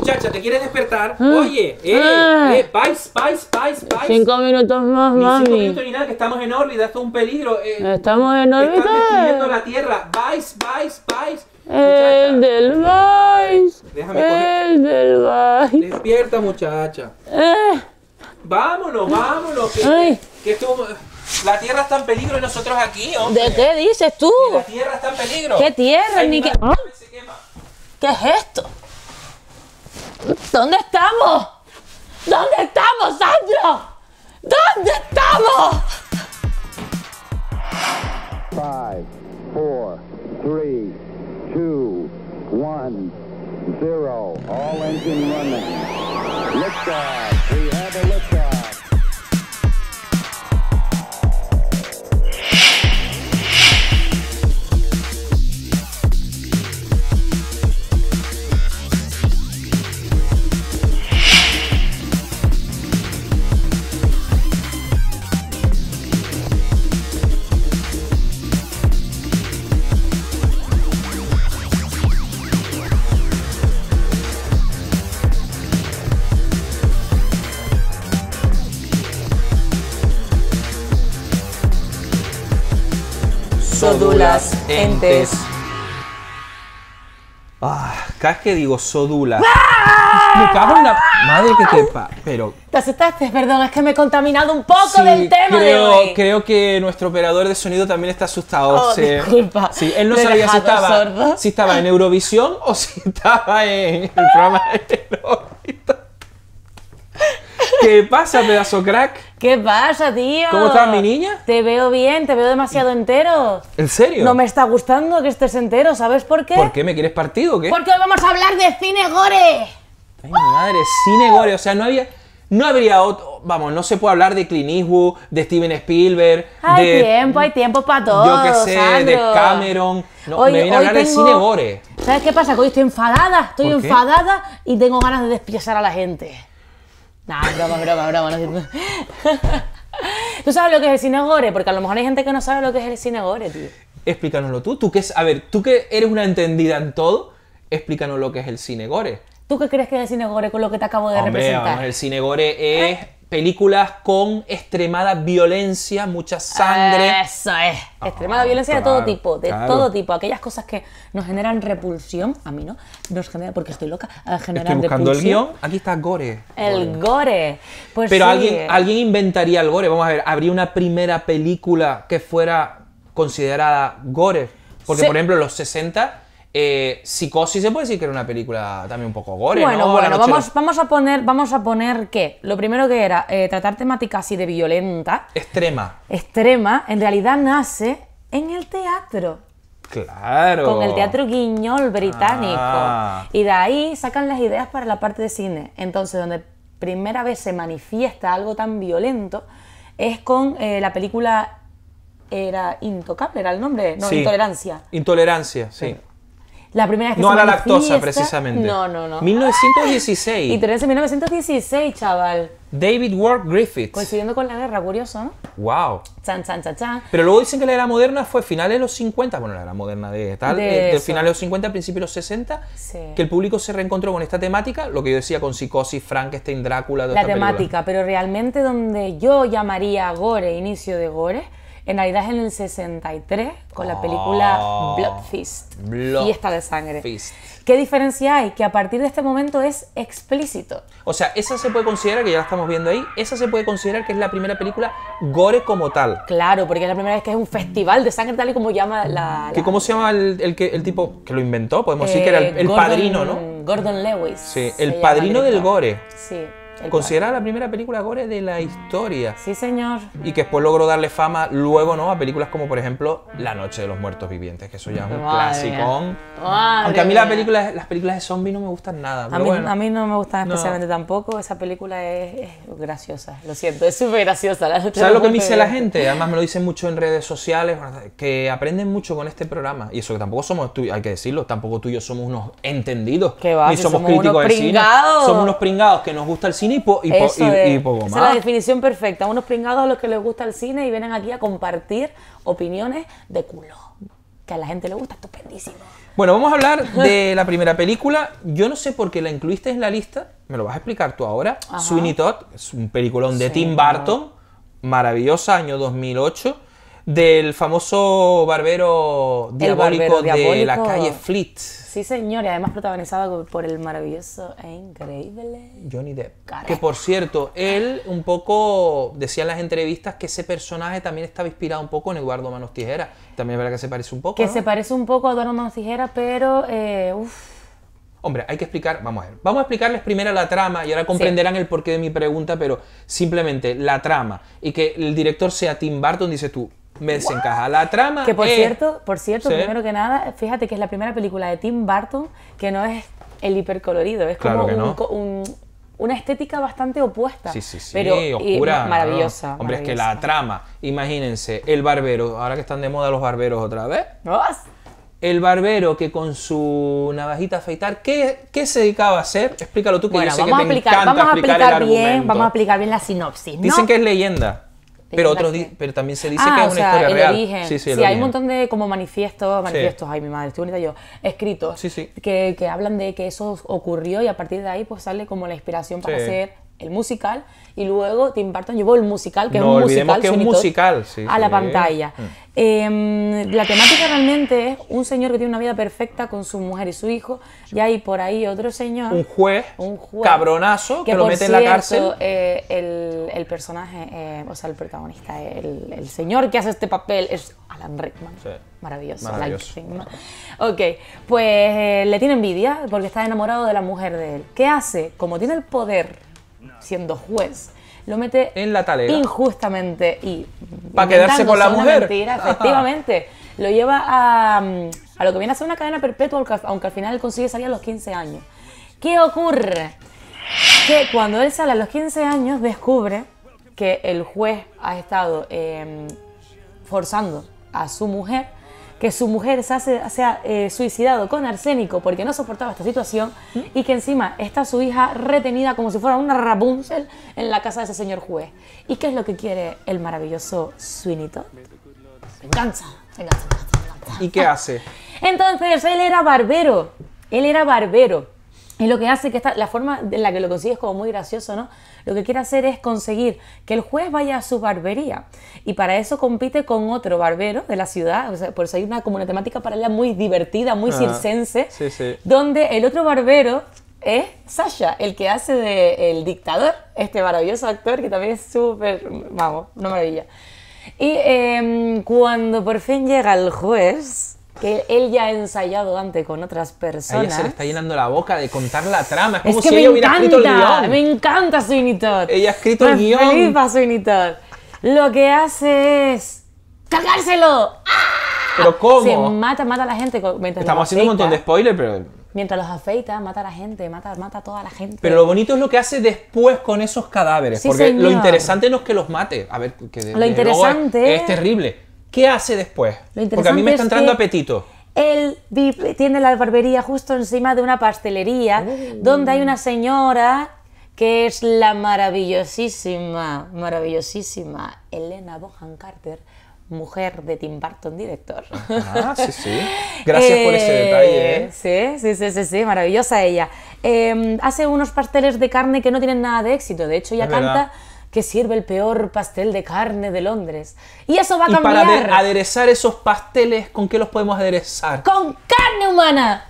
muchacha, ¿te quieres despertar? Ah. Oye, eh, ah. eh, pais, pais, pais, pais. Cinco minutos más, ni mami. Cinco minutos ni nada, que estamos en órbita, esto es un peligro. Eh. estamos en órbita. Están destruyendo la Tierra. Pais, Pais, Pais. El del vice. Déjame El del vice. Despierta, muchacha. Eh. Vámonos, vámonos. Ay. que esto... La tierra está en peligro y nosotros aquí, hombre. ¿De qué dices tú? la tierra está en peligro. ¿Qué tierra? Ni que... ¿Ah? ¿Qué es esto? ¿Dónde estamos? ¿Dónde estamos, Sandro? ¿Dónde estamos? 5, 4, 3, 2, 1, 0. All engine running. Liftoff. We have a liftoff. Sodulas entes. Ah, cada que digo sodulas. ¡Ah! Me cago en la madre que te Pero. Te asustaste, perdón, es que me he contaminado un poco del tema de hoy. Creo que nuestro operador de sonido también está asustado. Oh, sí. Disculpa. Sí, él no sabía si estaba, estaba en Eurovisión o si estaba en el programa de terror. ¿Qué pasa, pedazo crack? ¿Qué pasa, tío? ¿Cómo estás, mi niña? Te veo bien, te veo demasiado entero. ¿En serio? No me está gustando que estés entero, ¿sabes por qué? ¿Por qué? ¿Me quieres partido o qué? Porque hoy vamos a hablar de cine gore. Ay, madre, cine gore. O sea, no había... No habría otro, vamos, no se puede hablar de Clint Eastwood, de Steven Spielberg. Hay tiempo, hay tiempo para todo. Yo qué sé, de Cameron. No, hoy, me viene a hablar de cine gore. ¿Sabes qué pasa? Que hoy estoy enfadada, estoy enfadada y tengo ganas de despiezar a la gente. No, broma, broma, broma. No, tú sabes lo que es el cine gore, porque a lo mejor hay gente que no sabe lo que es el cine gore, tío. Explícanoslo tú. Tú que es, a ver, tú que eres una entendida en todo, explícanos lo que es el cine gore. ¿Tú qué crees que es el cine gore con lo que te acabo de representar? Vamos, el cine gore es. ¿Eh? películas con extremada violencia, mucha sangre. Eso es. Ah, extremada violencia de todo tipo, de todo tipo. Aquellas cosas que nos generan repulsión, a mí no, nos genera, porque estoy loca, ah, generan estoy buscando el guión, aquí está Gore. El Gore. Pues Pero alguien, alguien inventaría el Gore. Vamos a ver, ¿habría una primera película que fuera considerada Gore? Porque, por ejemplo, los 60 eh, psicosis se puede decir que era una película también un poco gore, bueno, ¿no? Bueno, vamos, vamos, a poner, vamos a poner que lo primero que era eh, tratar temática así de violenta. Extrema. Extrema, en realidad nace en el teatro. Claro. Con el teatro guiñol británico. Ah. Y de ahí sacan las ideas para la parte de cine. Entonces, donde primera vez se manifiesta algo tan violento es con eh, la película. Era intocable, era el nombre, no, intolerancia. Intolerancia, sí la primera vez que No a la lactosa, precisamente. No, no, no. 1916. Y 13 1916, chaval. David Ward Griffiths. Coincidiendo con la guerra, curioso, ¿no? ¡Wow! Chan, chan, chan, chan. Pero luego dicen que la era moderna fue finales de los 50, bueno, la era moderna de tal, de, eh, de, finales de los 50, principios de los 60, que el público se reencontró con esta temática, lo que yo decía con Psicosis, Frankenstein, Drácula, de La temática, pero realmente donde yo llamaría gore, inicio de gore, en realidad es en el 63 con la película ah. Blood Feast, Fiesta de Sangre. ¿Qué diferencia hay? Que a partir de este momento es explícito. O sea, esa se puede considerar, que ya la estamos viendo ahí, esa se puede considerar que es la primera película gore como tal. Claro, porque es la primera vez que es un festival de sangre tal y como llama la... ¿Cómo se llama el, el, el, tipo que lo inventó? Podemos decir que era el, eh, padrino, ¿no? Gordon Lewis. Sí, el padrino del gore. Sí. Considerada la primera película gore de la historia. Sí, señor. Y que después logró darle fama luego, ¿no? A películas como, por ejemplo, La Noche de los Muertos Vivientes, que eso ya es un clásico. Aunque a mí la película, las películas de zombies no me gustan nada. a, mí, no me gustan especialmente tampoco. Esa película es, graciosa, lo siento, es súper graciosa. ¿Sabes lo, que me dice la gente? Además me lo dicen mucho en redes sociales, que aprenden mucho con este programa. Y eso que tampoco somos, hay que decirlo, tampoco tú y yo somos unos entendidos. Que Ni somos, críticos unos de cine. Somos unos pringados que nos gusta el cine y, Esa es la definición perfecta. Unos pringados a los que les gusta el cine y vienen aquí a compartir opiniones de culo. Que a la gente le gusta, estupendísimo. Bueno, vamos a hablar de la primera película. Yo no sé por qué la incluiste en la lista. Me lo vas a explicar tú ahora. Sweeney Todd es un peliculón de Tim Burton. Maravilloso año 2008 del famoso barbero diabólico, de la calle Fleet. Sí, señor, y además protagonizado por el maravilloso e increíble Johnny Depp. Que por cierto, él un poco decía en las entrevistas que ese personaje también estaba inspirado un poco en Eduardo Manos Tijera. También es verdad que se parece un poco. Que se parece un poco a Eduardo Manos Tijera, pero. Eh, Hombre, hay que explicar, vamos a ver, vamos a explicarles primero la trama y ahora comprenderán el porqué de mi pregunta, pero simplemente la trama y que el director sea Tim Burton, dices tú, me desencaja la trama. Que por eh, cierto, por cierto, primero que nada, fíjate que es la primera película de Tim Burton que no es el hipercolorido, es como una estética bastante opuesta. Sí, sí, sí, pero oscura. maravillosa. Hombre, es que la trama, imagínense, el barbero, ahora que están de moda los barberos otra vez. el barbero que con su navajita afeitar, ¿qué, qué se dedicaba a hacer? Explícalo tú que yo sé que a aplicar, vamos a aplicar, bien, Vamos a aplicar bien la sinopsis. Dicen que es leyenda. Pero, otros pero también se dice ah, que es una sea, historia Origen. Sí, sí, sí hay un montón de como manifiestos, manifiestos, ay mi madre, estoy bonita yo, escritos, sí, que, que, hablan de que eso ocurrió y a partir de ahí pues sale como la inspiración para hacer el musical y luego Tim Burton llevó el musical, que es un musical, que es un musical sí, a la pantalla. Mm. Em, la temática realmente es un señor que tiene una vida perfecta con su mujer y su hijo, y hay por ahí otro señor. Un juez, un juez cabronazo, que, lo mete en la cárcel. Eh, el, el, personaje, eh, o sea, el protagonista, el, señor que hace este papel es Alan Rickman. Maravilloso, Maravilloso. Ok, pues eh, le tiene envidia porque está enamorado de la mujer de él. ¿Qué hace? Como tiene el poder siendo juez, lo mete injustamente y para quedarse con la mujer. Ah. efectivamente. lo lleva a, mm, a, lo que viene a ser una cadena perpetua, aunque al final él consigue salir a los 15 años. ¿Qué ocurre? Que cuando él sale a los 15 años descubre que el juez ha estado em, forzando a su mujer que su mujer se, ha eh, suicidado con arsénico porque no soportaba esta situación ¿Mm? y que encima está su hija retenida como si fuera una Rapunzel en la casa de ese señor juez. ¿Y qué es lo que quiere el maravilloso suinito? venganza. ¿Y qué hace? Entonces, él era barbero. Él era barbero. Y lo que hace que la forma en la que lo consigue es como muy gracioso, ¿no? Lo que quiere hacer es conseguir que el juez vaya a su barbería. Y para eso compite con otro barbero de la ciudad. por eso hay una, como una temática paralela muy divertida, muy ah, circense. Sí, sí. Donde el otro barbero es Sasha, el que hace de el dictador, este maravilloso actor que también es súper, vamos, una maravilla. Y em, cuando por fin llega el juez, que él ya ha ensayado antes con otras personas. Ella se le está llenando la boca de contar la trama. Es como si ella hubiera encanta, escrito el guión. Me encanta Sweeney Ella ha escrito el guión. Sweeney Lo que hace es ¡Cagárselo! ¡Ah! Pero cómo. Se mata, mata a la gente mientras Estamos haciendo un montón de spoilers, pero Mientras los afeita, mata a la gente, mata, mata a toda la gente. Pero lo bonito es lo que hace después con esos cadáveres. porque lo interesante no es que los mate. A ver, que lo interesante. Es terrible ¿Qué hace después? Porque a mí me está entrando apetito. Él tiene la barbería justo encima de una pastelería oh. donde hay una señora que es la maravillosísima, maravillosísima Elena Bohan Carter, mujer de Tim Burton, director. Ah, sí, sí. Gracias por ese eh, detalle. ¿eh? Sí, sí, sí, sí, sí, maravillosa ella. Em, hace unos pasteles de carne que no tienen nada de éxito, de hecho ella canta que sirve el peor pastel de carne de Londres. Y eso va a cambiar. Y para aderezar esos pasteles, ¿con qué los podemos aderezar? Con carne humana.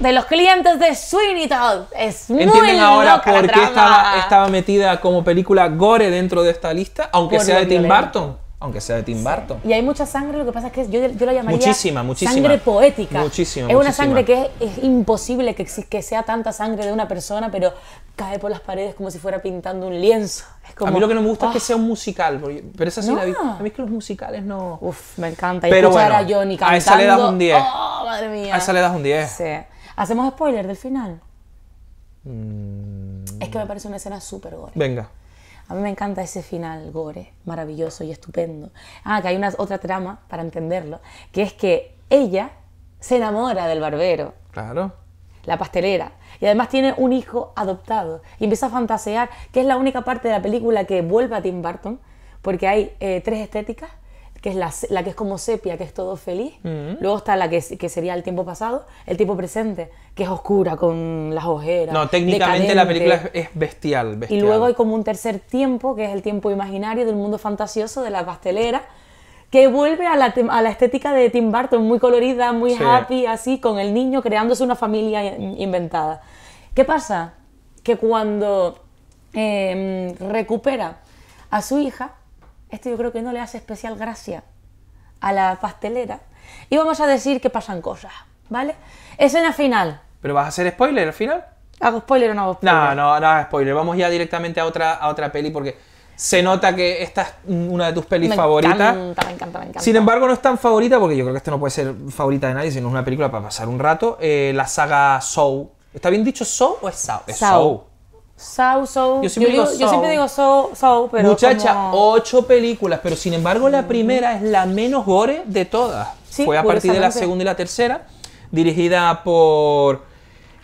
De los clientes de Sweeney Todd. Es muy ¿Entienden ahora por qué estaba, metida como película gore dentro de esta lista? Aunque sea de Tim Burton aunque sea de Tim Burton. Y hay mucha sangre, lo que pasa es que yo, yo la llamaría muchísima, muchísima. sangre poética. Muchísima, es una sangre que es, imposible que, que sea tanta sangre de una persona, pero cae por las paredes como si fuera pintando un lienzo. a mí lo que no me gusta es que ¡ah! sea un musical, pero esa sí la A mí es que los musicales no... Uf, me encanta. pero bueno, a A esa le das un 10. Oh, madre mía. A esa le das un 10. Sí. ¿Hacemos spoiler del final? Mm. Es que me parece una escena súper gore. Venga. A mí me encanta ese final gore, maravilloso y estupendo. Ah, que hay una otra trama para entenderlo, que es que ella se enamora del barbero. Claro. La pastelera. Y además tiene un hijo adoptado. Y empieza a fantasear, que es la única parte de la película que vuelve a Tim Burton, porque hay eh, tres estéticas que es la, que es como sepia, que es todo feliz. Mm. Luego está la que, sería el tiempo pasado, el tiempo presente, que es oscura, con las ojeras. No, técnicamente la película es, bestial, Y luego hay como un tercer tiempo, que es el tiempo imaginario del mundo fantasioso, de la pastelera, que vuelve a la, a la estética de Tim Burton, muy colorida, muy happy, así, con el niño creándose una familia inventada. ¿Qué pasa? Que cuando em, recupera a su hija, esto yo creo que no le hace especial gracia a la pastelera. Y vamos a decir que pasan cosas, ¿vale? Escena final. ¿Pero vas a hacer spoiler al final? ¿Hago spoiler o no hago spoiler? No, no, no spoiler. Vamos ya directamente a otra, a otra peli porque se nota que esta es una de tus pelis me Encanta, me encanta, me encanta. Sin embargo, no es tan favorita porque yo creo que esto no puede ser favorita de nadie, sino es una película para pasar un rato. Eh, la saga Soul. ¿Está bien dicho Soul o es Soul? Es Soul. Yo siempre digo, siempre pero. Muchacha, ocho películas, pero sin embargo la primera es la menos gore de todas. Fue a partir de la segunda y la tercera, dirigida por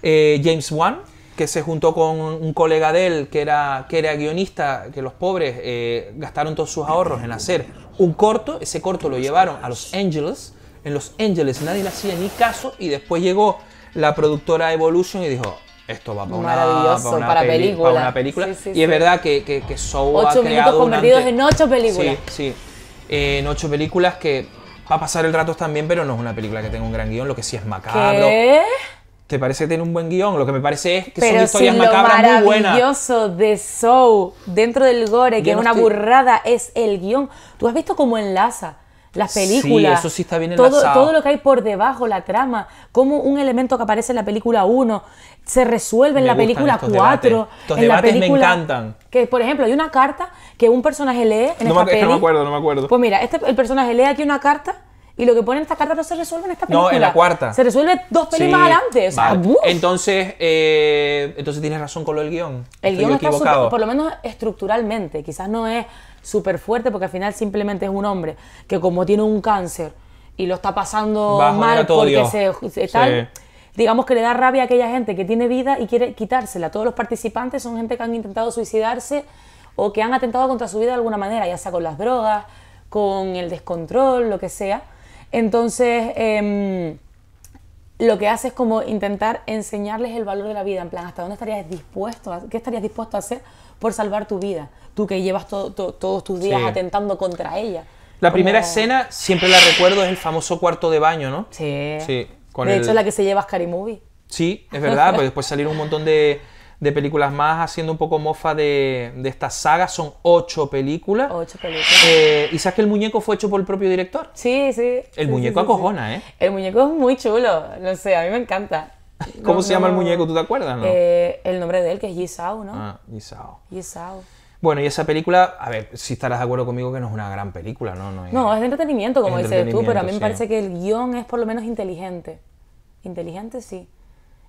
eh, James Wan, que se juntó con un colega de él que era, que era guionista, que los pobres eh, gastaron todos sus ahorros en hacer un corto. Ese corto lo llevaron a Los Angeles. En Los Ángeles nadie le hacía ni caso y después llegó la productora Evolution y dijo, esto va para una, para película. y es verdad que, que, que Show ocho ha creado minutos convertidos en ocho películas. Sí, sí. en ocho películas que va a pasar el rato también, pero no es una película que tenga un gran guión, lo que sí es macabro. ¿Qué? ¿Te parece que tiene un buen guión? Lo que me parece es que son historias macabras muy buenas. maravilloso de Soul dentro del gore, que es una burrada, es el guión. ¿Tú has visto cómo enlaza? las películas. Sí, eso sí está bien todo, todo lo que hay por debajo, la trama, cómo un elemento que aparece en la película 1 se resuelve en la película 4. Estos debates. me encantan. Que, por ejemplo, hay una carta que un personaje lee en no esta me, No me acuerdo, no me acuerdo. Pues mira, este, el personaje lee aquí una carta y lo que pone en esta carta no se resuelve en esta película. No, en la cuarta. Se resuelve dos películas adelante. Entonces, eh, entonces tienes razón con lo del guión. El guión está por lo menos estructuralmente. Quizás no es súper fuerte porque al final simplemente es un hombre que como tiene un cáncer y lo está pasando mal porque se, tal, digamos que le da rabia a aquella gente que tiene vida y quiere quitársela. Todos los participantes son gente que han intentado suicidarse o que han atentado contra su vida de alguna manera, ya sea con las drogas, con el descontrol, lo que sea. Entonces, em, lo que hace es como intentar enseñarles el valor de la vida, en plan, ¿hasta dónde estarías dispuesto? A, ¿Qué estarías dispuesto a hacer por salvar tu vida? Tú que llevas todos tus días atentando contra ella. La primera escena, siempre la recuerdo, es el famoso cuarto de baño, ¿no? Sí. de hecho, es la que se lleva a Movie. Sí, es verdad, después salieron un montón de, de películas más, haciendo un poco mofa de, de esta saga. Son ocho películas. Ocho películas. Eh, ¿Y sabes que el muñeco fue hecho por el propio director? Sí, sí. El muñeco sí, acojona, ¿eh? El muñeco es muy chulo, no sé, a mí me encanta. ¿Cómo se llama el muñeco? ¿Tú te acuerdas? Eh, el nombre de él, que es Yisao, ¿no? Ah, Yisao. Yisao. Bueno, y esa película, a ver, si estarás de acuerdo conmigo que no es una gran película, ¿no? No, no, es de entretenimiento, como dices tú, pero a mí me parece que el guión es por lo menos inteligente. Inteligente, sí.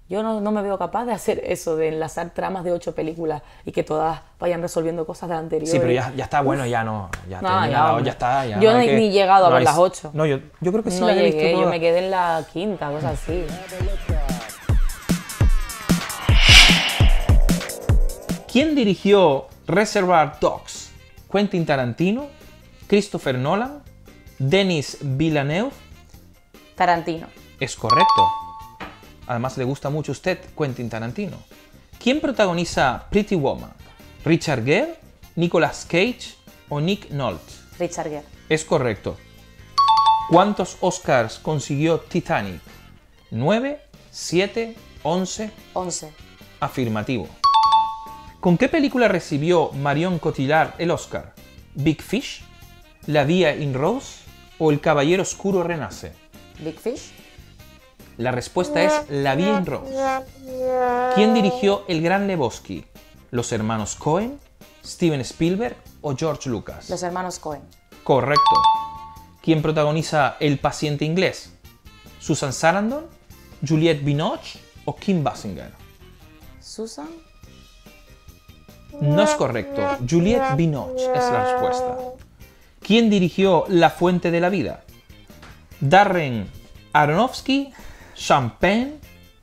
Yo no, me veo capaz de hacer eso, de enlazar tramas de ocho películas y que todas vayan resolviendo cosas de la anterior. Sí, pero ya, está bueno, ya no. Ya, no, ya, está. yo ni he llegado a ver las ocho. No, yo, creo que sí. la yo me quedé en la quinta, cosas así. ¿Quién dirigió Reservoir Dogs? ¿Quentin Tarantino? ¿Christopher Nolan? ¿Denis Villeneuve? Tarantino. Es correcto. Además, le gusta mucho a usted Quentin Tarantino. ¿Quién protagoniza Pretty Woman? ¿Richard Gere, Nicolas Cage o Nick Nolte? Richard Gere. Es correcto. ¿Cuántos Oscars consiguió Titanic? Nueve, 7, 11? Once. Afirmativo. ¿Con qué película recibió Marion Cotillard el Oscar? ¿Big Fish? ¿La Vía en Rose? ¿O El Caballero Oscuro Renace? Big Fish. La respuesta es bien Rose. ¿Quién dirigió El Gran Lebowski? ¿Los hermanos Cohen, Steven Spielberg o George Lucas? Los hermanos Cohen. Correcto. ¿Quién protagoniza El paciente inglés? ¿Susan Sarandon, Juliette Binoche o Kim Basinger? ¿Susan? No es correcto. Juliette Binoche es la respuesta. ¿Quién dirigió La Fuente de la Vida? Darren Aronofsky, Champagne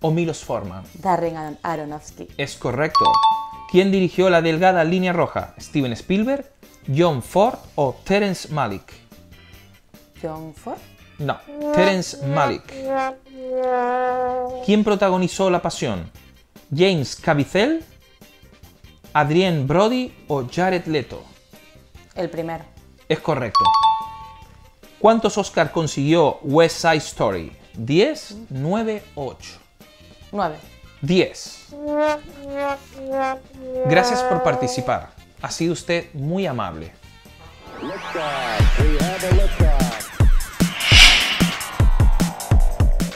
o Milos Forman? Darren Aronofsky. Es correcto. ¿Quién dirigió La delgada línea roja? ¿Steven Spielberg, John Ford o Terence Malick? John Ford. No, Terence Malick. ¿Quién protagonizó La Pasión? ¿James Caviezel, Adrien Brody o Jared Leto? El primero. Es correcto. ¿Cuántos Oscars consiguió West Side Story? 10, 9, 8. 9. 10. Gracias por participar. Ha sido usted muy amable.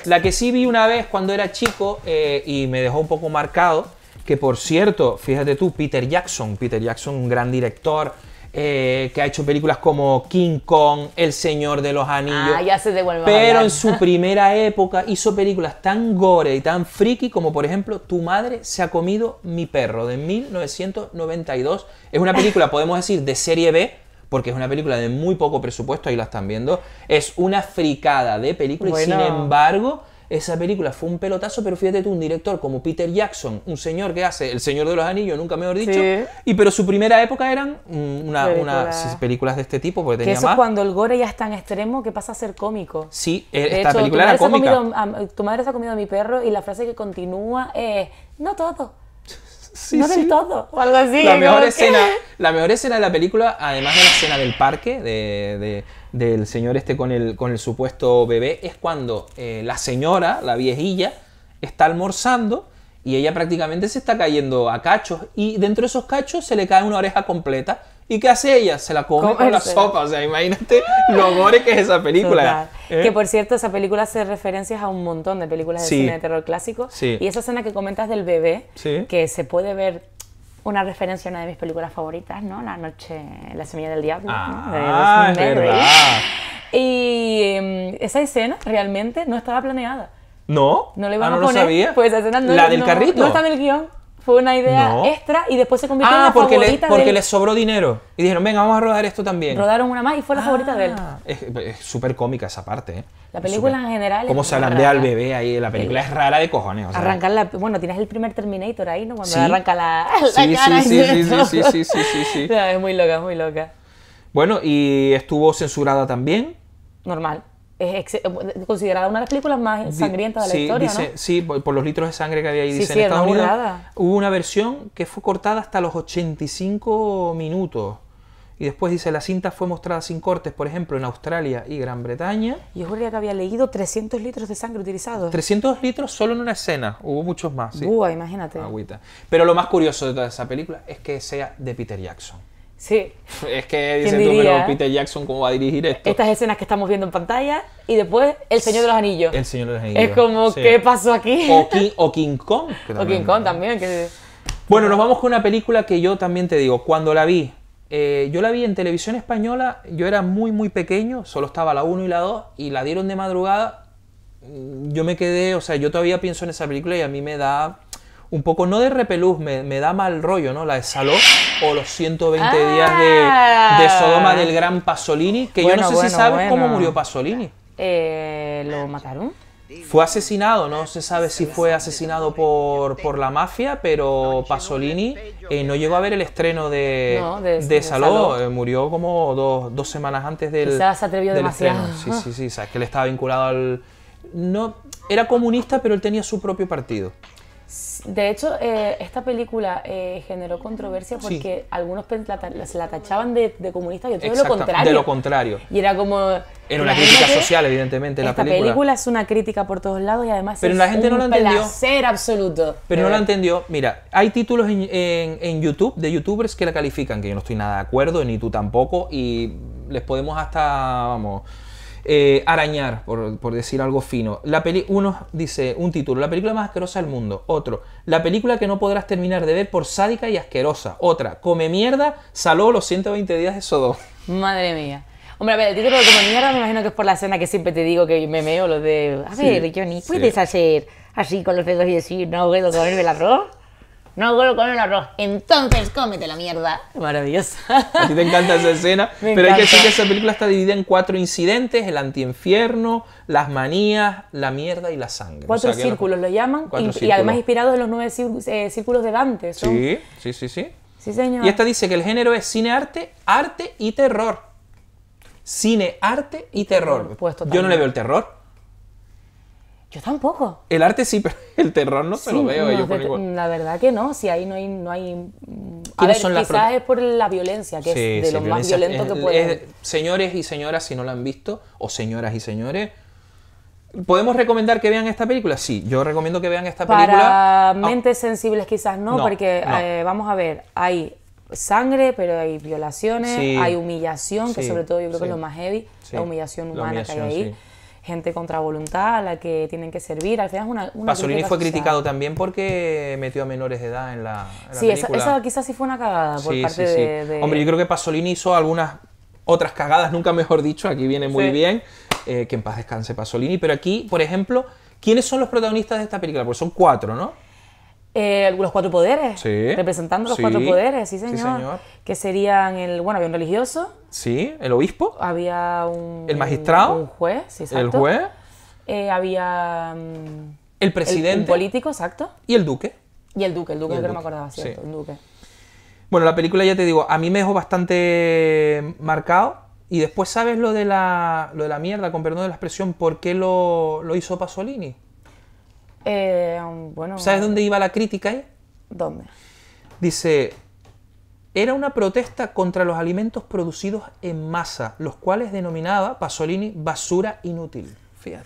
La que sí vi una vez cuando era chico eh, y me dejó un poco marcado, que por cierto, fíjate tú, Peter Jackson, Peter Jackson, un gran director, eh, que ha hecho películas como King Kong, El Señor de los Anillos. Ah, pero en su primera época hizo películas tan gore y tan friki como, por ejemplo, Tu madre se ha comido mi perro, de 1992. Es una película, podemos decir, de serie B, porque es una película de muy poco presupuesto, ahí la están viendo. Es una fricada de películas y sin embargo esa película fue un pelotazo, pero fíjate tú, un director como Peter Jackson, un señor que hace El Señor de los Anillos, nunca mejor dicho, y pero su primera época eran mm, unas películas de este tipo, porque que eso Es cuando el gore ya es tan extremo, que pasa a ser cómico. Sí, e- esta película era cómica. tu madre se ha comido a mi perro y la frase que continúa es, no todo. no del todo, o algo así. La mejor, escena, la mejor escena de la película, además de la escena del parque, de del señor este con el, con el supuesto bebé es cuando eh, la señora, la viejilla, está almorzando y ella prácticamente se está cayendo a cachos y dentro de esos cachos se le cae una oreja completa. ¿Y qué hace ella? Se la come con la sopa. O sea, imagínate lo gore que es esa película. ¿Eh? Que por cierto, esa película hace referencias a un montón de películas de cine de terror clásico. Y esa escena que comentas del bebé, que se puede ver una referencia a una de mis películas favoritas, ¿no? La noche, La semilla del diablo, ah, ¿no? de verdad. Y em, esa escena realmente no estaba planeada. ¿No? No le iban ah, a poner. Pues, La del carrito. No está en el guión. Fue una idea extra y después se convirtió ah, en la porque favorita le, porque les sobró dinero. Y dijeron, venga, vamos a rodar esto también. Rodaron una más y fue la favorita de él. Ah, es súper cómica esa parte, ¿eh? La película en general. Cómo se alandea al bebé ahí. La película es rara de cojones. O la. Bueno, tienes el primer Terminator ahí, ¿no? Cuando arranca la. sí, sí, sí, sí, sí, sí, sí, es muy loca, es muy loca. Bueno, y estuvo censurada también. Normal es eh, considerada una de las películas más sangrientas de la historia. ¿no? Sí, por, los litros de sangre que había ahí. dice, sí, en Estados hubo una versión que fue cortada hasta los 85 minutos. Y después dice, la cinta fue mostrada sin cortes, por ejemplo, en Australia y Gran Bretaña. Yo juraría que había leído 300 litros de sangre utilizados. 300 litros solo en una escena, hubo muchos más. Uy, imagínate. Agüita. Pero lo más curioso de toda esa película es que sea de Peter Jackson. Sí. Es que dicen tú, pero Peter Jackson, ¿cómo va a dirigir esto? Estas escenas que estamos viendo en pantalla y después El Señor de los Anillos. El Señor de los Anillos. Es como, ¿qué pasó aquí? O King, Kong. O King Kong también. Bueno, nos vamos con una película que yo también te digo, cuando la vi, eh, yo la vi en televisión española, yo era muy, muy pequeño, solo estaba la 1 y la 2 y la dieron de madrugada. Mm, yo me quedé, o sea, yo todavía pienso en esa película y a mí me da un poco, no de repelús, me, da mal rollo, ¿no? La de Saló o los 120 días de, ah. Sodoma del gran Pasolini, que yo no sé si sabes cómo murió Pasolini. Eh, ¿Lo mataron? Fue asesinado, no se sabe si fue asesinado por, la mafia, pero Pasolini eh, no llegó a ver el estreno de, Saló, eh, murió como dos, semanas antes del, se atrevió demasiado. Sí, sí, ah. sí, sabes que él estaba vinculado al... No, era comunista, pero él tenía su propio partido. De hecho, eh, esta película eh, generó controversia porque algunos la, se la tachaban de, comunista y otros lo contrario. De lo contrario. Y era como... Era una crítica social, evidentemente, la película. película es una crítica por todos lados y además Pero es la gente un no la entendió. placer absoluto. Pero no la entendió. Mira, hay títulos en, en, en YouTube de youtubers que la califican, que yo no estoy nada de acuerdo, ni tú tampoco, y les podemos hasta, vamos eh, arañar, por, por, decir algo fino. La peli uno dice un título, la película más asquerosa del mundo. Otro, la película que no podrás terminar de ver por sádica y asquerosa. Otra, come mierda, saló los 120 días de Sodom. Madre mía. Hombre, a ver, el título de Come mierda me imagino que es por la escena que siempre te digo que me meo lo de... A ver, Johnny, ¿puedes hacer así con los dedos y decir, no puedo comerme el arroz? no con el arroz, entonces cómete la mierda. Maravillosa. A ti te encanta esa escena, pero hay que decir que esa película está dividida en cuatro incidentes, el antiinfierno, las manías, la mierda y la sangre. Cuatro círculos lo llaman, y, además inspirado en los nueve eh, círculos de Dante. Sí, sí, sí, sí. Sí, señor. Y esta dice que el género es cine-arte, arte y terror. Cine, arte y terror. Yo no le veo el terror. Yo tampoco. El arte sí, pero el terror no se lo veo. yo La verdad que no, si ahí no hay... No hay mm, quizás es por la violencia, que es de lo más violento que puede es, Señores y señoras, si no la han visto, o señoras y señores, ¿Podemos recomendar que vean esta película? Sí, yo recomiendo que vean esta película. Para ah, mentes sensibles quizás no, porque eh, vamos a ver, hay sangre, pero hay violaciones, hay humillación, que sobre todo yo creo que es lo más heavy, la humillación humana que hay ahí gente contra voluntad a la que tienen que servir. Al final es una, Pasolini fue criticado también porque metió a menores de edad en la, en sí, Esa, quizás sí fue una cagada por parte De, Hombre, yo creo que Pasolini hizo algunas otras cagadas, nunca mejor dicho, aquí viene muy bien, eh, que en paz descanse Pasolini, pero aquí, por ejemplo, ¿quiénes son los protagonistas de esta película? Porque son cuatro, ¿no? eh, los cuatro poderes, representando los cuatro poderes, sí señor, que serían el, bueno, había un religioso, sí, el obispo, había un, el magistrado, un juez, el juez, eh, había mm, el presidente, el, político, exacto, y el duque, y el duque, el duque, no me acordaba, cierto, el duque. Bueno, la película ya te digo, a mí me dejó bastante marcado. Y después, ¿sabes lo de la, lo de la mierda, con perdón de la expresión, por qué lo hizo Pasolini? Eh, ¿Sabes dónde iba la crítica ahí? ¿Dónde? Dice, era una protesta contra los alimentos producidos en masa, los cuales denominaba Pasolini basura inútil. Fíjate.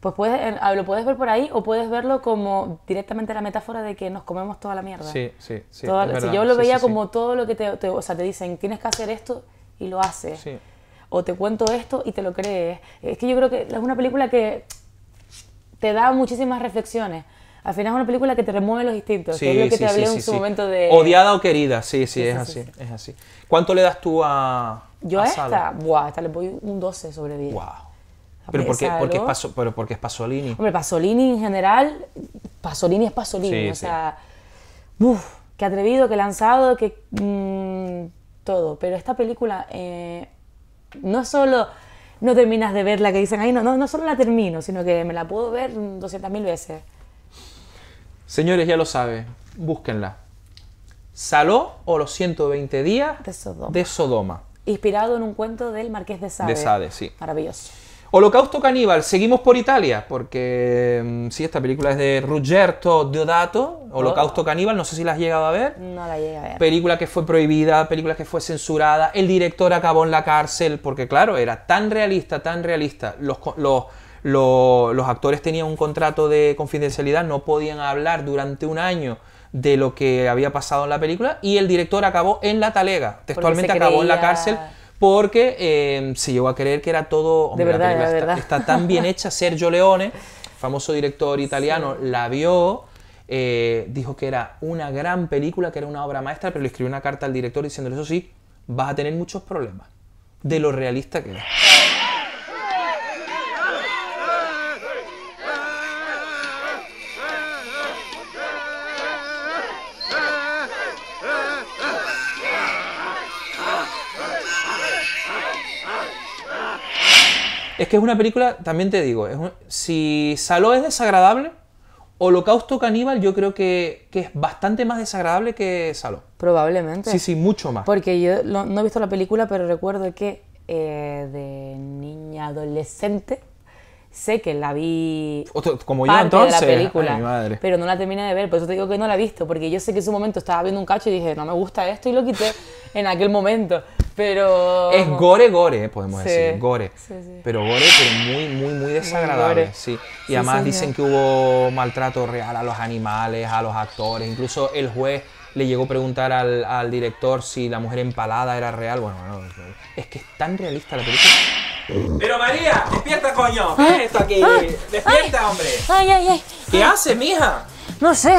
Pues puedes, ah, lo puedes ver por ahí o puedes verlo como directamente la metáfora de que nos comemos toda la mierda. Sí, sí, sí. si yo lo veía como todo lo que te, o sea, te dicen, tienes que hacer esto y lo haces. O te cuento esto y te lo crees. Es que yo creo que es una película que te da muchísimas reflexiones. Al final es una película que te remueve los instintos, sí, que sí, te momento de... Odiada o querida, sí, sí, es así, es así. ¿Cuánto le das tú a Yo a, esta, Buah, esta le doy un 12 sobre 10. Wow. Pero porque, porque, es paso, es Pasolini. Hombre, Pasolini en general, Pasolini es Pasolini, o sea, uff, Qué atrevido, ¡Qué lanzado, qué mm, todo. Pero esta película eh, no es solo no terminas de ver la que dicen, ahí. no, no, no solo la termino, sino que me la puedo ver 200.000 veces. Señores, ya lo sabe, búsquenla. Saló o los 120 días de Sodoma. De Sodoma. Inspirado en un cuento del Marqués de Sade. De Sade, sí. Maravilloso. Holocausto Caníbal, seguimos por Italia, porque mm, sí, esta película es de Ruggerto Deodato, oh. Holocausto Caníbal, no sé si la has llegado a ver. No la llegado a ver. Película que fue prohibida, película que fue censurada, el director acabó en la cárcel, porque claro, era tan realista, tan realista, los, actores tenían un contrato de confidencialidad, no podían hablar durante un año de lo que había pasado en la película, y el director acabó en la talega, textualmente acabó en la cárcel porque em, se llegó a creer que era todo... de verdad, está, Está, tan bien hecha, Sergio Leone, famoso director italiano, la vio... Eh, dijo que era una gran película, que era una obra maestra, pero le escribió una carta al director diciéndole, eso sí, vas a tener muchos problemas de lo realista que es. Es que es una película, también te digo, si Saló es desagradable, Holocausto Caníbal yo creo que, es bastante más desagradable que Saló. Probablemente. Sí, sí, mucho más. Porque yo no he visto la película, pero recuerdo que eh, de niña adolescente sé que la vi como parte entonces de la pero no la terminé de ver por eso te digo que no la he visto porque yo sé que en su momento estaba viendo un cacho y dije no me gusta esto y lo quité en aquel momento pero... Es gore, gore, eh, podemos decir, gore. Pero gore, pero muy, muy, muy desagradable. sí. Y además dicen que hubo maltrato real a los animales, a los actores. Incluso el juez le llegó a preguntar al, director si la mujer empalada era real. Bueno, es que es tan realista la película. Pero María, despierta, coño. Ah, ¿Qué es esto aquí? Ah. despierta, hombre. Ay, ay, ay. ¿Qué haces, mija? No sé,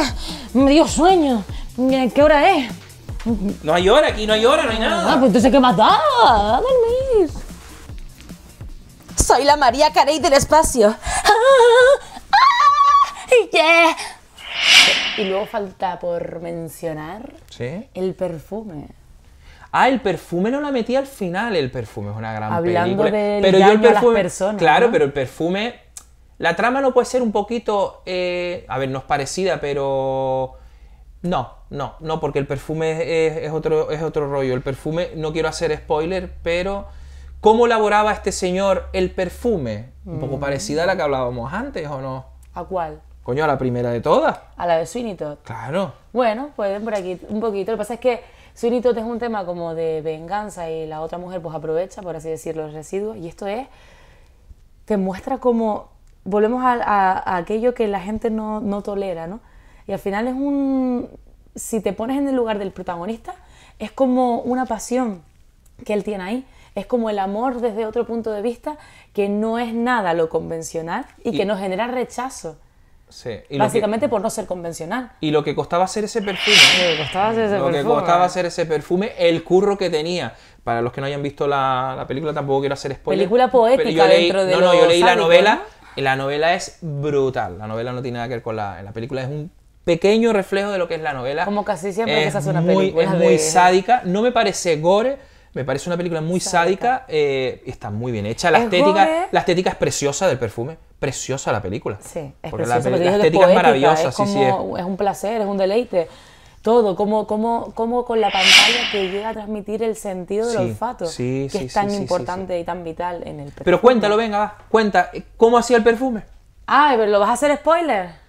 me dio sueño. ¿Qué hora es? No hay hora aquí, no hay hora, no hay nada. Ah, pues entonces ¿qué más da? A dormir. Soy la María Carey del espacio. qué ah, ah, Y luego falta por mencionar ¿Sí? el perfume. Ah, el perfume no la metí al final. El perfume es una gran Hablando película. la pero las personas, claro, pero el perfume, la trama no puede ser un poquito, eh, a ver, no es parecida, pero no, no, no, porque el perfume es, otro, es otro rollo. El perfume, no quiero hacer spoiler, pero cómo elaboraba este señor el perfume, un poco mm. parecida a la que hablábamos antes, ¿o no? ¿A cuál? Coño, a la primera de todas. A la de Suinito? Claro. Bueno, pueden por aquí un poquito. Lo que pasa es que Suinito es un tema como de venganza y la otra mujer pues aprovecha, por así decirlo, los residuos. Y esto es, te muestra como, volvemos a, aquello que la gente no, no tolera, ¿no? Y al final es un, si te pones en el lugar del protagonista, es como una pasión que él tiene ahí. Es como el amor desde otro punto de vista que no es nada lo convencional y, que nos genera rechazo. Sí. Básicamente por no ser convencional. Y lo que costaba hacer ese perfume. Lo, que costaba hacer ese, lo perfume. Que costaba ¿eh? hacer ese perfume, el curro que tenía. Para los que no hayan visto la, la película, tampoco quiero hacer spoiler. Película poética dentro de No, no, yo leí la novela. y La novela es brutal. La novela no tiene nada que ver con la. La película es un pequeño reflejo de lo que es la novela. Como casi siempre es una película. Es muy sádica. No me parece gore. Me parece una película muy sádica. Eh, está muy bien hecha. La estética, la estética es preciosa del perfume. Preciosa la película. Sí, es preciosa, la, estética es maravillosa. Es, sí, sí, es un placer, es un deleite todo, como como como con la pantalla que llega a transmitir el sentido del olfato, sí, que es tan importante y tan vital en el perfume. Pero cuéntalo, venga, va, cuenta, ¿cómo hacía el perfume? Ay, pero ¿lo vas a hacer spoiler?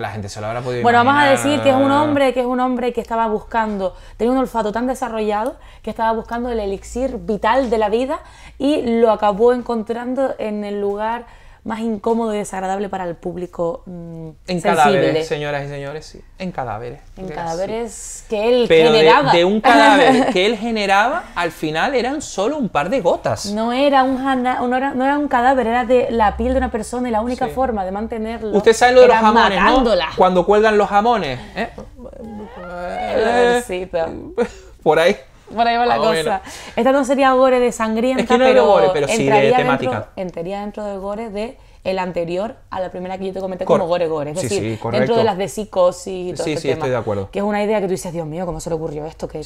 la gente se lo podido Bueno, vamos a decir que es un hombre, que es un hombre que estaba buscando, tenía un olfato tan desarrollado que estaba buscando el elixir vital de la vida y lo acabó encontrando en el lugar más incómodo y desagradable para el público mm, En cadáveres, señoras y señores, sí. En cadáveres. En cadáveres que él generaba. De, de, un cadáver que él generaba, al final eran solo un par de gotas. No era un, no era, un cadáver, era de la piel de una persona y la única forma de mantenerlo. Usted sabe lo de los jamones, ¿no? Cuando cuelgan los jamones. ¿eh? Por ahí. Por ahí va la ah, cosa. Esta no sería gore de sangrienta, no pero, gore, pero de temática. Dentro, entraría dentro del gore de el anterior a la primera que yo te comenté como gore gore. Es decir, dentro de las de psicosis y todo sí, este estoy de acuerdo. Que es una idea que tú dices, Dios mío, ¿cómo se le ocurrió esto? Qué,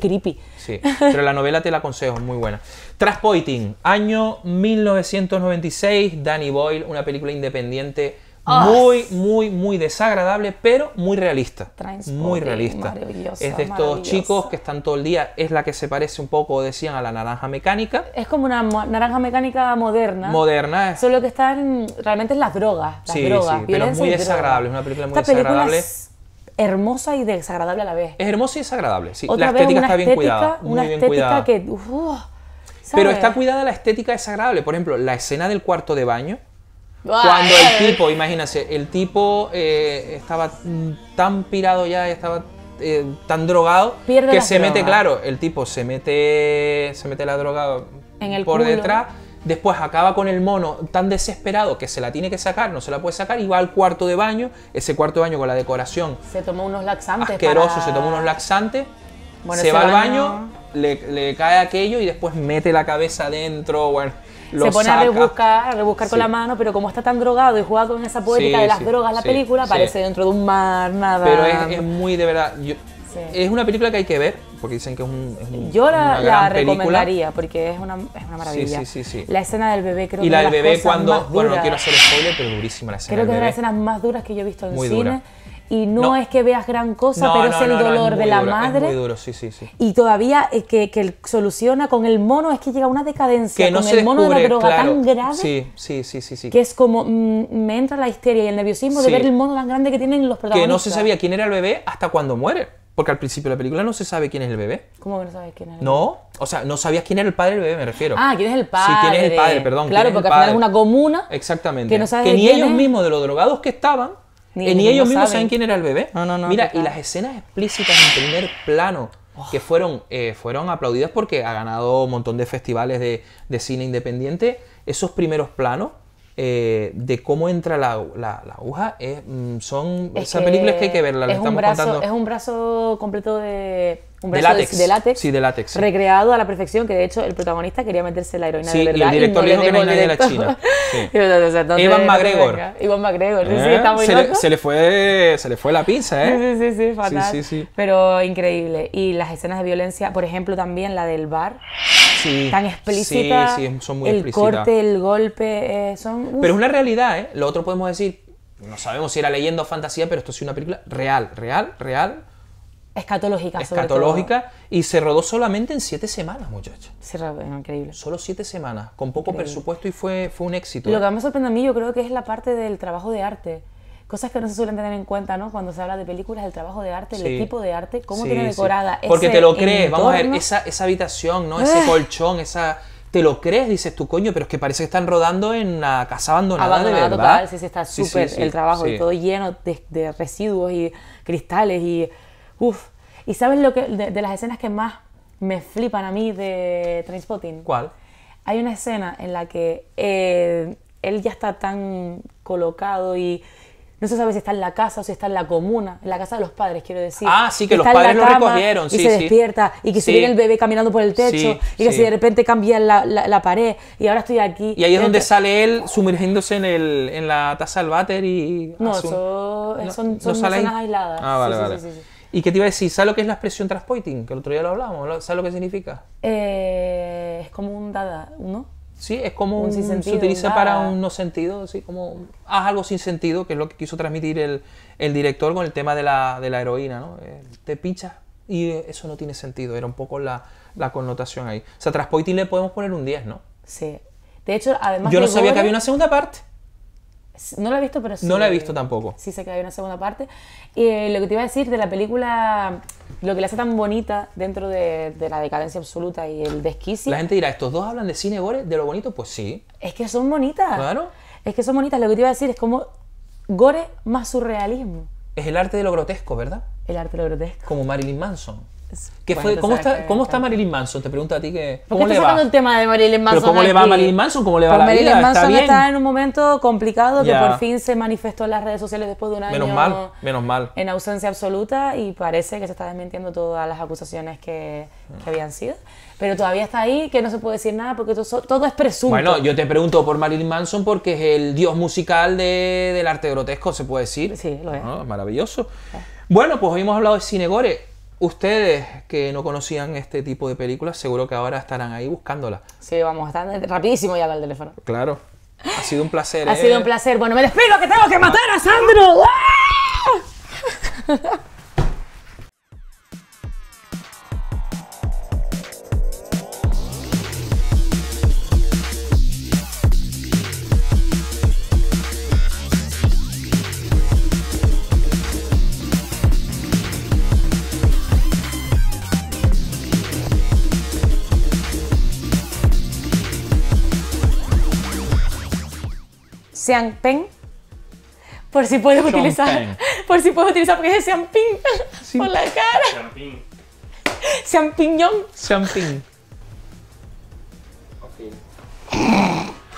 creepy. Sí, pero la novela te la aconsejo, es muy buena. Transpoiting, año 1996, Danny Boyle, una película independiente muy, muy, muy desagradable, pero muy realista. Muy realista. Es de estos chicos que están todo el día, es la que se parece un poco, decían, a la naranja mecánica. Es como una naranja mecánica moderna. Moderna. Solo que están, realmente en las drogas. Las drogas, pero es muy desagradable, es una película muy desagradable. es hermosa y desagradable a la vez. Es hermosa y desagradable, sí. la estética está bien cuidada. una estética que... pero está cuidada la estética desagradable. Por ejemplo, la escena del cuarto de baño cuando el tipo, imagínense, el tipo eh, estaba tan pirado ya, estaba eh, tan drogado que se mete, claro, el tipo se mete, se mete la droga por detrás. Después acaba con el mono tan desesperado que se la tiene que sacar, no se la puede sacar y va al cuarto de baño. Ese cuarto de baño con la decoración. Se unos laxantes. Asqueroso, se toma unos laxantes. se va al baño, le, le cae aquello y después mete la cabeza adentro. Bueno, se pone a rebuscar, a rebuscar con la mano, pero como está tan drogado y juega con esa poética de las drogas, la película aparece dentro de un mar, nada. Pero es, muy de verdad. es una película que hay que ver, porque dicen que es un. Es yo la, recomendaría, porque es una, es maravilla. Sí, sí, sí, La escena del bebé, creo y que. Y la del bebé, cuando. Bueno, no quiero hacer spoiler, pero durísima la escena. Creo que es una de las escenas más duras que yo he visto en cine y no, es que veas gran cosa, pero es el dolor de la madre. Es muy duro, sí, sí, sí. Y todavía es eh, que, que soluciona con el mono, es que llega una decadencia, que con el mono de la droga tan grave. Sí, sí, sí, sí, sí. Que es como, mm, me entra la histeria y el nerviosismo de ver el mono tan grande que tienen los protagonistas. Que no se sabía quién era el bebé hasta cuando muere. Porque al principio de la película no se sabe quién es el bebé. ¿Cómo que no sabes quién es el bebé? No, o sea, no sabías quién era el padre del bebé, me refiero. Ah, quién es el padre. Sí, quién es el padre, perdón. Claro, porque al final es una comuna. Exactamente. Que no ni ellos mismos de los drogados que estaban eh, ni, ellos mismos saben. quién era el bebé. Mira, y las escenas explícitas en primer plano que fueron, eh, fueron aplaudidas porque ha ganado un montón de festivales de, de cine independiente, esos primeros planos eh, de cómo entra la, la, aguja, mm, son esas películas que hay que verla. Es, estamos un brazo, es un brazo completo de, un brazo de, látex. sí, de látex. Recreado a la perfección, que de hecho el protagonista quería meterse la heroína sí, de verdad. Y el director dijo que no hay nadie de la China. Sí. Iván McGregor. Iván McGregor, sí, eh, está muy se Le, se, le fue, se le fue la pinza, ¿eh? Sí, sí, sí, fatal. Pero increíble. Y las escenas de violencia, por ejemplo, también la del bar tan explícita. Sí, son muy el corte, el golpe, eh, son... Pero es una realidad, ¿eh? Lo otro podemos decir, no sabemos si era leyendo o fantasía, pero esto es una película real, real, real. Escatológica, Escatológica. Y se rodó solamente en siete semanas, muchachos. Se rodó, increíble. Solo siete semanas, con poco presupuesto y fue, fue un éxito. Lo ¿eh? que más me sorprende a mí, yo creo que es la parte del trabajo de arte cosas que no se suelen tener en cuenta, ¿no? Cuando se habla de películas, el trabajo de arte, el equipo de arte, cómo tiene decorada. Porque ese te lo crees, vamos a ver, esa, habitación, ¿no? Ese ah. colchón, esa te lo crees, dices tú, coño, pero es que parece que están rodando en una casa abandonada. de total, sí, sí, está súper el trabajo y todo lleno de, residuos y cristales y. Uf. ¿Y sabes lo que de, las escenas que más me flipan a mí de Trainspotting? ¿Cuál? Hay una escena en la que eh, él ya está tan colocado y no se sabe si está en la casa o si está en la comuna, en la casa de los padres, quiero decir. Ah, sí, que, los padres lo recogieron, sí. Y se despierta, y que se viene el bebé caminando por el techo, y que si de repente cambia la, la, pared, y ahora estoy aquí. Y ahí es donde sale él sumergiéndose en, el, en la taza del váter y. No, eh, son, son aisladas. Ah, vale, vale. ¿Y qué te iba a decir? ¿Sabes lo que es la expresión transpoiting? Que el otro día lo hablamos. ¿Sabes lo que significa? Eh, es como un dada, ¿no? Sí, es como un, un se utiliza para un no sentido, así como haz algo sin sentido, que es lo que quiso transmitir el, director con el tema de la, heroína, ¿no? Eh, te pinchas y eso no tiene sentido, era un poco la, connotación ahí. O sea, tras Poitin le podemos poner un 10, ¿no? Sí. De hecho, además. Yo no sabía que había una segunda parte. No la he visto, pero sí. No la he visto tampoco. Sí, sé que hay una segunda parte. Y lo que te iba a decir de la película lo que le hace tan bonita dentro de, de, la decadencia absoluta y el desquicio. La gente dirá, ¿estos dos hablan de cine gore, de lo bonito? Pues sí. Es que son bonitas. Claro. Es que son bonitas. Lo que te iba a decir es como gore más surrealismo. Es el arte de lo grotesco, ¿verdad? El arte de lo grotesco. Como Marilyn Manson. ¿Qué fue? ¿Cómo, está, Marilyn Manson? Te pregunto a ti que. ¿Cómo le va? el tema de Marilyn Manson? ¿Pero ¿Cómo le va a Marilyn Manson? ¿Cómo le va a Marilyn Manson está, está, en un momento complicado que por fin se manifestó en las redes sociales después de un año. Menos mal, menos mal. En ausencia absoluta y parece que se está desmintiendo todas las acusaciones que, habían sido. Pero todavía está ahí, que no se puede decir nada porque todo, es presunto. Bueno, yo te pregunto por Marilyn Manson porque es el dios musical del arte grotesco, se puede decir. Sí, lo es. Maravilloso. Eh. Bueno, pues hoy hemos hablado de Cinegore Ustedes que no conocían este tipo de películas, seguro que ahora estarán ahí buscándola. Sí, vamos, están rapidísimo ya con el teléfono. Claro. Ha sido un placer. Ha sido ¿eh? un placer. Bueno, me despido que tengo que matar a Sandro. ¡Ah! sean pen por si puedes utilizar por si puedes utilizar porque es sean por la cara yo sean okay.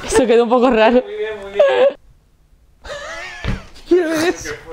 eso quedó un poco raro muy bien muy bien